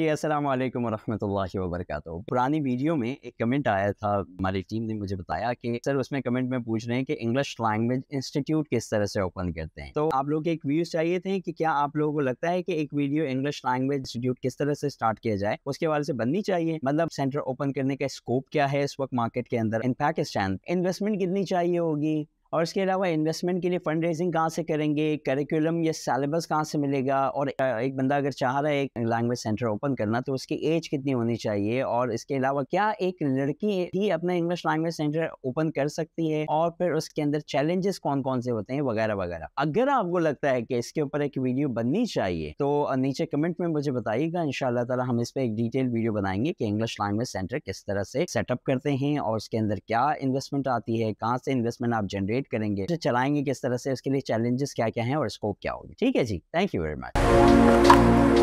जी अस्सलाम वालेकुम वरहमतुल्लाहि पुरानी वीडियो में एक कमेंट आया था हमारी टीम ने मुझे बताया कि सर उसमें कमेंट में पूछ रहे हैं कि इंग्लिश लैंग्वेज इंस्टीट्यूट किस तरह से ओपन करते हैं तो आप लोग एक व्यूज चाहिए थे कि क्या आप लोगों को लगता है कि एक वीडियो इंग्लिश लैंग्वेज इंस्टीट्यूट किस तरह से स्टार्ट किया जाए उसके हवाले से बननी चाहिए मतलब सेंटर ओपन करने का स्कोप क्या है इस वक्त मार्केट के अंदर इन पाकिस्तान इन्वेस्टमेंट कितनी चाहिए होगी और इसके अलावा इन्वेस्टमेंट के लिए फंड रेजिंग कहाँ से करेंगे करिकुलम या सेलेबस कहाँ से मिलेगा और एक बंदा अगर चाह रहा है एक लैंग्वेज सेंटर ओपन करना तो उसकी एज कितनी होनी चाहिए और इसके अलावा क्या एक लड़की ही अपना इंग्लिश लैंग्वेज सेंटर ओपन कर सकती है और फिर उसके अंदर चैलेंजेस कौन कौन से होते हैं वगैरह वगैरह अगर आपको लगता है कि इसके ऊपर एक वीडियो बननी चाहिए तो नीचे कमेंट में मुझे बताइएगा इन ताला हम इस पर एक डिटेल वीडियो बनाएंगे कि इंग्लिश लैंग्वेज सेंटर किस तरह से सेटअप करते हैं और उसके अंदर क्या इन्वेस्टमेंट आती है कहाँ से इन्वेस्टमेंट आप जनरेट ऑपरेट करेंगे तो चलाएंगे किस तरह से उसके लिए चैलेंजेस क्या क्या हैं और स्कोप क्या होगी ठीक है जी थैंक यू वेरी मच